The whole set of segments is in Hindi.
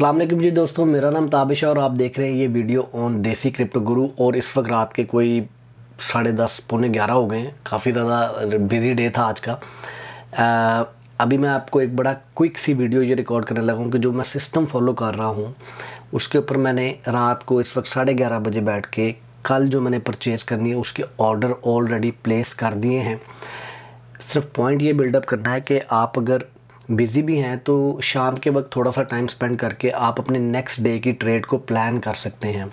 अल्लाम जी दोस्तों मेरा नाम ताबिश है और आप देख रहे हैं ये वीडियो ऑन देसी क्रिप्टो गुरु और इस वक्त रात के कोई साढ़े दस पौने ग्यारह हो गए हैं काफ़ी ज़्यादा बिजी डे था आज का आ, अभी मैं आपको एक बड़ा क्विक सी वीडियो ये रिकॉर्ड करने लगा हूँ कि जो मैं सिस्टम फॉलो कर रहा हूँ उसके ऊपर मैंने रात को इस वक्त साढ़े ग्यारह बजे बैठ के कल जो मैंने परचेज़ करनी है उसके ऑर्डर ऑलरेडी प्लेस कर दिए हैं सिर्फ पॉइंट ये बिल्डअप करना है कि आप अगर बिज़ी भी हैं तो शाम के वक्त थोड़ा सा टाइम स्पेंड करके आप अपने नेक्स्ट डे की ट्रेड को प्लान कर सकते हैं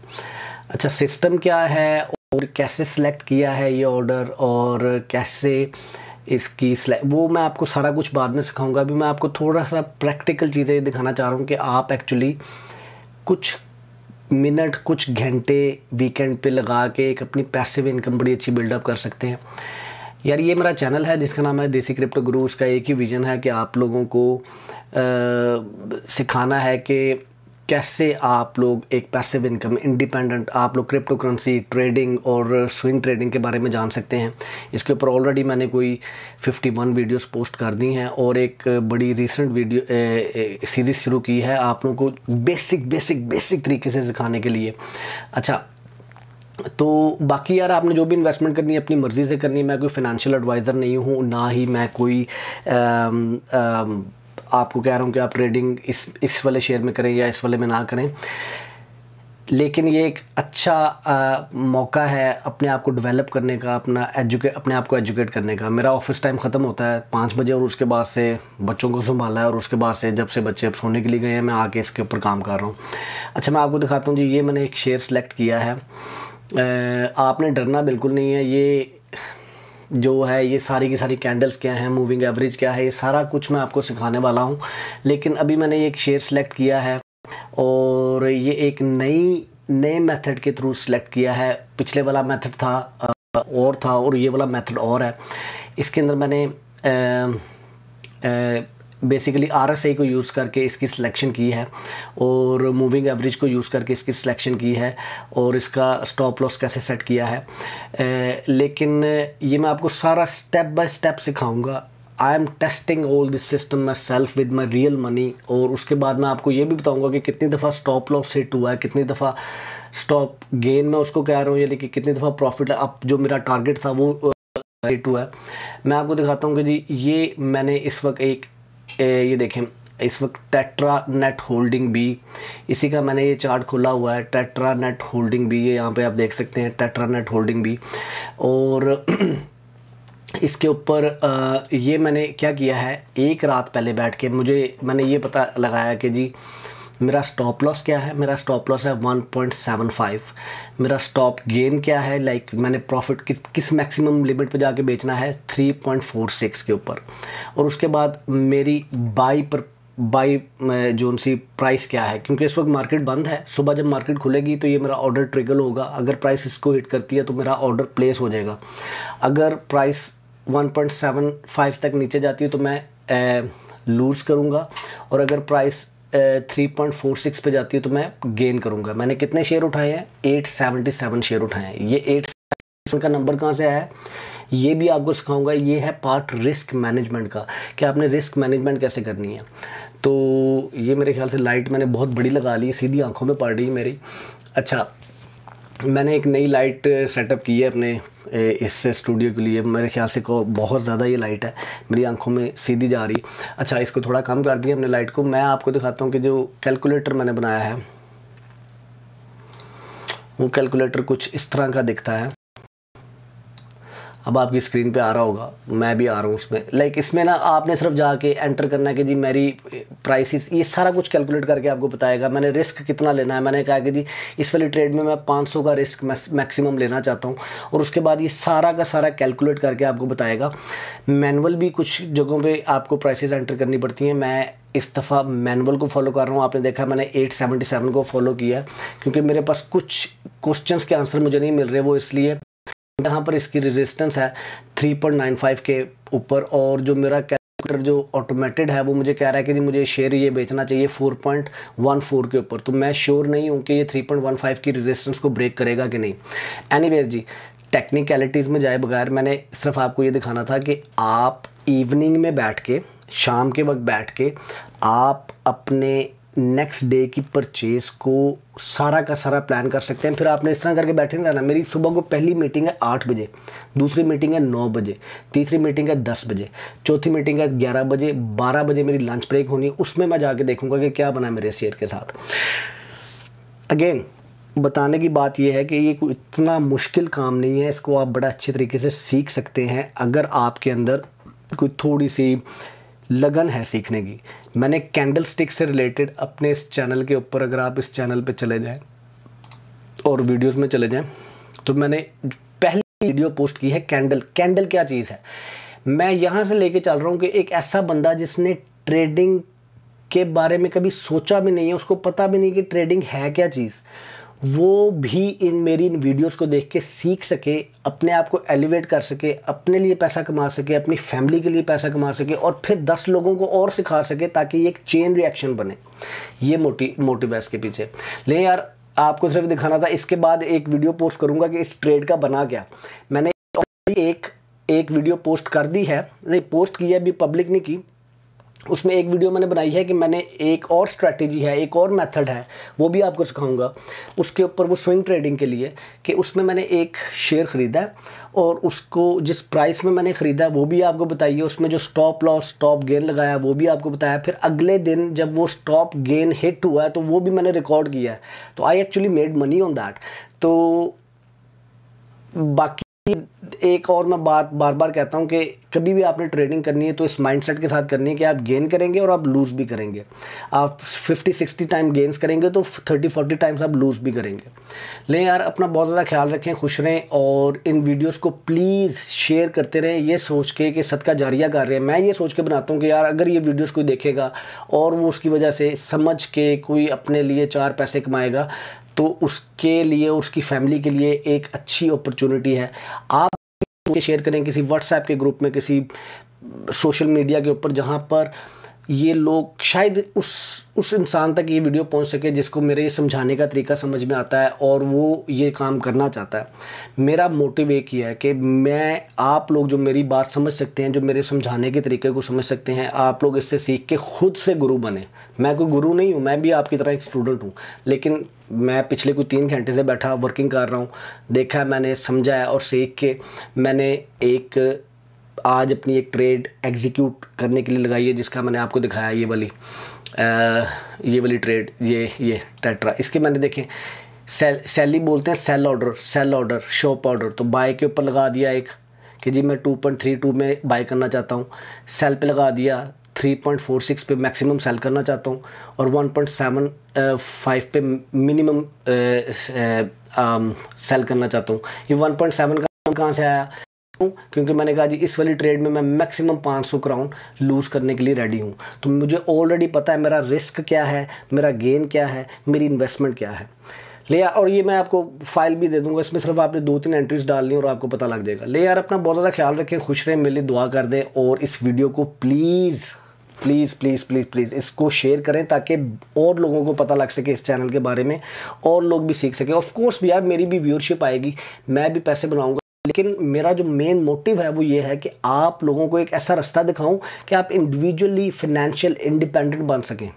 अच्छा सिस्टम क्या है और कैसे सिलेक्ट किया है ये ऑर्डर और कैसे इसकी वो मैं आपको सारा कुछ बाद में सिखाऊंगा अभी मैं आपको थोड़ा सा प्रैक्टिकल चीज़ें दिखाना चाह रहा हूँ कि आप एक्चुअली कुछ मिनट कुछ घंटे वीकेंड पे लगा के एक अपनी पैसिव इनकम बड़ी अच्छी बिल्डअप कर सकते हैं यार ये मेरा चैनल है जिसका नाम है देसी क्रिप्टो गुरु उसका एक ही विज़न है कि आप लोगों को आ, सिखाना है कि कैसे आप लोग एक पैसिव इनकम इंडिपेंडेंट आप लोग क्रिप्टो करेंसी ट्रेडिंग और स्विंग ट्रेडिंग के बारे में जान सकते हैं इसके ऊपर ऑलरेडी मैंने कोई 51 वीडियोस पोस्ट कर दी हैं और एक बड़ी recent video uh, uh, series शुरू की है आप लोगों को बेसिक बेसिक बेसिक तरीके से सिखाने के लिए अच्छा तो बाकी यार आपने जो भी इन्वेस्टमेंट करनी है अपनी मर्ज़ी से करनी है मैं कोई फिनंशियल एडवाइज़र नहीं हूँ ना ही मैं कोई आ, आ, आपको कह रहा हूँ कि आप ट्रेडिंग इस इस वाले शेयर में करें या इस वाले में ना करें लेकिन ये एक अच्छा आ, मौका है अपने आप को डेवलप करने का अपना एजुकेट अपने आप को एजुकेट करने का मेरा ऑफिस टाइम ख़त्म होता है पाँच बजे और उसके बाद से बच्चों को संभाला है और उसके बाद से जब से बच्चे अब सोने के लिए गए हैं मैं आके इसके ऊपर काम कर रहा हूँ अच्छा मैं आपको दिखाता हूँ जी ये मैंने एक शेयर सेलेक्ट किया है आपने डरना बिल्कुल नहीं है ये जो है ये सारी की सारी कैंडल्स क्या हैं मूविंग एवरेज क्या है ये सारा कुछ मैं आपको सिखाने वाला हूँ लेकिन अभी मैंने एक शेयर सेलेक्ट किया है और ये एक नई नए मेथड के थ्रू सेलेक्ट किया है पिछले वाला मेथड था और था और ये वाला मेथड और है इसके अंदर मैंने आ, आ, बेसिकली आर एस आई को यूज़ करके इसकी सिलेक्शन की है और मूविंग एवरेज को यूज़ करके इसकी सिलेक्शन की है और इसका स्टॉप लॉस कैसे सेट किया है ए, लेकिन ये मैं आपको सारा स्टेप बाय स्टेप सिखाऊंगा I am testing all this system myself with my real money और उसके बाद मैं आपको ये भी बताऊंगा कि कितनी दफ़ा स्टॉप लॉस हिट हुआ है कितनी दफ़ा स्टॉप गेन में उसको कह रहा हूँ यानी कि कितनी दफ़ा प्रॉफिट अब जो मेरा टारगेट था वो हिट हुआ है मैं आपको दिखाता हूँ कि जी ये मैंने इस वक्त एक ये देखें इस वक्त टेट्रा नेट होल्डिंग भी इसी का मैंने ये चार्ट खोला हुआ है टेट्रा नेट होल्डिंग भी ये यहाँ पे आप देख सकते हैं टेट्रा नेट होल्डिंग भी और इसके ऊपर ये मैंने क्या किया है एक रात पहले बैठ के मुझे मैंने ये पता लगाया कि जी मेरा स्टॉप लॉस क्या है मेरा स्टॉप लॉस है 1.75 मेरा स्टॉप गेन क्या है लाइक like, मैंने प्रॉफिट किस किस मैक्सिमम लिमिट पे जाके बेचना है 3.46 के ऊपर और उसके बाद मेरी बाई पर बाई जोन सी प्राइस क्या है क्योंकि इस वक्त मार्केट बंद है सुबह जब मार्केट खुलेगी तो ये मेरा ऑर्डर ट्रिगल होगा अगर प्राइस इसको हिट करती है तो मेरा ऑर्डर प्लेस हो जाएगा अगर प्राइस 1.75 तक नीचे जाती है तो मैं लूज़ करूँगा और अगर price three point four six पर जाती है तो मैं गेन करूंगा मैंने कितने शेयर उठाए हैं एट सेवेंटी सेवन शेयर उठाए हैं ये एट का नंबर कहाँ से आया है ये भी आपको सिखाऊंगा ये है पार्ट रिस्क मैनेजमेंट का कि आपने रिस्क मैनेजमेंट कैसे करनी है तो ये मेरे ख्याल से लाइट मैंने बहुत बड़ी लगा ली सीधी आंखों में पड़ रही है मेरी अच्छा मैंने एक नई लाइट सेटअप uh, की है अपने uh, इस स्टूडियो के लिए मेरे ख्याल से को बहुत ज़्यादा ये लाइट है मेरी आंखों में सीधी जा रही अच्छा इसको थोड़ा कम कर दिया अपने लाइट को मैं आपको दिखाता हूँ कि जो कैलकुलेटर मैंने बनाया है वो कैलकुलेटर कुछ इस तरह का दिखता है अब आपकी स्क्रीन पे आ रहा होगा मैं भी आ रहा हूँ उसमें लाइक इसमें ना आपने सिर्फ जाके एंटर करना है कि जी मेरी प्राइसिस ये सारा कुछ कैलकुलेट करके आपको बताएगा मैंने रिस्क कितना लेना है मैंने कहा कि जी इस वाली ट्रेड में मैं 500 का रिस्क मैक्सिमम लेना चाहता हूँ और उसके बाद ये सारा का सारा कैलकुलेट करके आपको बताएगा मैनुअल भी कुछ जगहों पर आपको प्राइसिस एंटर करनी पड़ती हैं मैं इस दफ़ा मैनुअल को फॉलो कर रहा हूँ आपने देखा मैंने 877 को फॉलो किया क्योंकि मेरे पास कुछ क्वेश्चंस के आंसर मुझे नहीं मिल रहे वो इसलिए यहाँ पर इसकी रेजिस्टेंस है 3.95 के ऊपर और जो मेरा कैलकुलेटर जो ऑटोमेटेड है वो मुझे कह रहा है कि जी मुझे शेयर ये बेचना चाहिए 4.14 के ऊपर तो मैं श्योर नहीं हूँ कि ये 3.15 की रेजिस्टेंस को ब्रेक करेगा कि नहीं एनीवेज जी टेक्निकलिटीज़ में जाए बगैर मैंने सिर्फ आपको ये दिखाना था कि आप इवनिंग में बैठ के शाम के वक्त बैठ के आप अपने नेक्स्ट डे की परचेज को सारा का सारा प्लान कर सकते हैं फिर आपने इस तरह करके बैठे नहीं रहना मेरी सुबह को पहली मीटिंग है आठ बजे दूसरी मीटिंग है नौ बजे तीसरी मीटिंग है दस बजे चौथी मीटिंग है ग्यारह बजे बारह बजे मेरी लंच ब्रेक होनी है उसमें मैं जाके देखूंगा कि क्या बना मेरे शेयर के साथ अगेन बताने की बात यह है कि ये कोई इतना मुश्किल काम नहीं है इसको आप बड़ा अच्छे तरीके से सीख सकते हैं अगर आपके अंदर कोई थोड़ी सी लगन है सीखने की मैंने कैंडल स्टिक से रिलेटेड अपने इस चैनल के ऊपर अगर आप इस चैनल पे चले जाएं और वीडियोस में चले जाएं तो मैंने पहली वीडियो पोस्ट की है कैंडल कैंडल क्या चीज़ है मैं यहाँ से लेके चल रहा हूँ कि एक ऐसा बंदा जिसने ट्रेडिंग के बारे में कभी सोचा भी नहीं है उसको पता भी नहीं कि ट्रेडिंग है क्या चीज़ वो भी इन मेरी इन वीडियोस को देख के सीख सके अपने आप को एलिवेट कर सके अपने लिए पैसा कमा सके अपनी फैमिली के लिए पैसा कमा सके और फिर दस लोगों को और सिखा सके ताकि ये एक चेन रिएक्शन बने ये मोटी मोटिव है इसके पीछे ले यार आपको सिर्फ दिखाना था इसके बाद एक वीडियो पोस्ट करूँगा कि इस ट्रेड का बना क्या मैंने एक एक वीडियो पोस्ट कर दी है नहीं पोस्ट की है अभी पब्लिक नहीं की उसमें एक वीडियो मैंने बनाई है कि मैंने एक और स्ट्रैटेजी है एक और मेथड है वो भी आपको सिखाऊंगा उसके ऊपर वो स्विंग ट्रेडिंग के लिए कि उसमें मैंने एक शेयर ख़रीदा और उसको जिस प्राइस में मैंने ख़रीदा वो भी आपको बताइए उसमें जो स्टॉप लॉस स्टॉप गेन लगाया वो भी आपको बताया फिर अगले दिन जब वो स्टॉप गेन हिट हुआ है तो वो भी मैंने रिकॉर्ड किया है तो I actually made money on that तो बाकी एक और मैं बात बार बार कहता हूँ कि कभी भी आपने ट्रेडिंग करनी है तो इस माइंडसेट के साथ करनी है कि आप गेन करेंगे और आप लूज़ भी करेंगे आप 50 60 टाइम गेंस करेंगे तो 30 40 टाइम्स आप लूज़ भी करेंगे लें यार अपना बहुत ज़्यादा ख्याल रखें खुश रहें और इन वीडियोस को प्लीज़ शेयर करते रहें ये सोच के कि सदका जारिया कर रहे हैं मैं ये सोच के बनाता हूँ कि यार अगर ये वीडियोज़ कोई देखेगा और वो उसकी वजह से समझ के कोई अपने लिए चार पैसे कमाएगा तो उसके लिए उसकी फैमिली के लिए एक अच्छी अपॉर्चुनिटी है आप शेयर करें किसी व्हाट्सएप के ग्रुप में किसी सोशल मीडिया के ऊपर जहाँ पर ये लोग शायद उस उस इंसान तक ये वीडियो पहुंच सके जिसको मेरे ये समझाने का तरीका समझ में आता है और वो ये काम करना चाहता है मेरा मोटिव एक ही है कि मैं आप लोग जो मेरी बात समझ सकते हैं जो मेरे समझाने के तरीके को समझ सकते हैं आप लोग इससे सीख के खुद से गुरु बने मैं कोई गुरु नहीं हूँ मैं भी आपकी तरह एक स्टूडेंट हूँ लेकिन मैं पिछले कोई तीन घंटे से बैठा वर्किंग कर रहा हूँ देखा मैंने समझा है और सीख के मैंने एक आज अपनी एक ट्रेड एग्जीक्यूट करने के लिए लगाई है जिसका मैंने आपको दिखाया ये वाली ये वाली ट्रेड ये ये टेट्रा इसके मैंने देखें सेल सेली बोलते हैं sell order sell order shop order तो बाय के ऊपर लगा दिया एक कि जी मैं 2.32 में बाय करना चाहता हूँ सेल पे लगा दिया 3.46 पे मैक्सिमम सेल करना चाहता हूँ और 1.75 पे मिनिमम सेल करना चाहता हूँ ये 1.7 का कहाँ से आया क्योंकि मैंने कहा जी इस वाली ट्रेड में मैं मैक्सिमम 500 सौ क्राउन लूज़ करने के लिए रेडी हूँ तो मुझे ऑलरेडी पता है मेरा रिस्क क्या है मेरा गेन क्या है मेरी इन्वेस्टमेंट क्या है ले और ये मैं आपको फाइल भी दे दूंगा इसमें सिर्फ आपने दो तीन एंट्रीज डालनी और आपको पता लग जाएगा ले यार अपना बहुत ज़्यादा ख्याल रखें खुश रहें मेरे लिए दुआ कर दें और इस वीडियो को please please please please please इसको शेयर करें ताकि और लोगों को पता लग सके इस चैनल के बारे में और लोग भी सीख सकें ऑफ कोर्स भी यार मेरी भी व्यूअरशिप आएगी मैं भी पैसे बनाऊंगा लेकिन मेरा जो मेन मोटिव है वो ये है कि आप लोगों को एक ऐसा रास्ता दिखाऊं कि आप इंडिविजुअली फिनेंशियल इंडिपेंडेंट बन सकें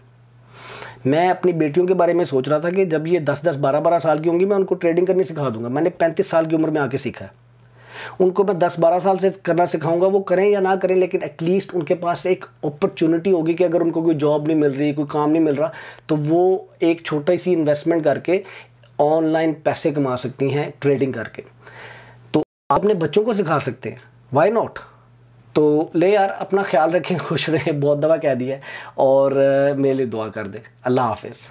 मैं अपनी बेटियों के बारे में सोच रहा था कि जब ये 10-10, 12-12 साल की होंगी मैं उनको ट्रेडिंग करनी सिखा दूंगा मैंने 35 साल की उम्र में आके सीखा है उनको मैं 10-12 साल से करना सिखाऊंगा वो करें या ना करें लेकिन एटलीस्ट उनके पास एक अपॉर्चुनिटी होगी कि अगर उनको कोई जॉब नहीं मिल रही कोई काम नहीं मिल रहा तो वो एक छोटी सी इन्वेस्टमेंट करके ऑनलाइन पैसे कमा सकती हैं ट्रेडिंग करके अपने बच्चों को सिखा सकते हैं वाई नॉट तो ले यार अपना ख्याल रखें खुश रहें बहुत दवा कह दिया और मेरे लिए दुआ कर दें अल्लाह हाफिज़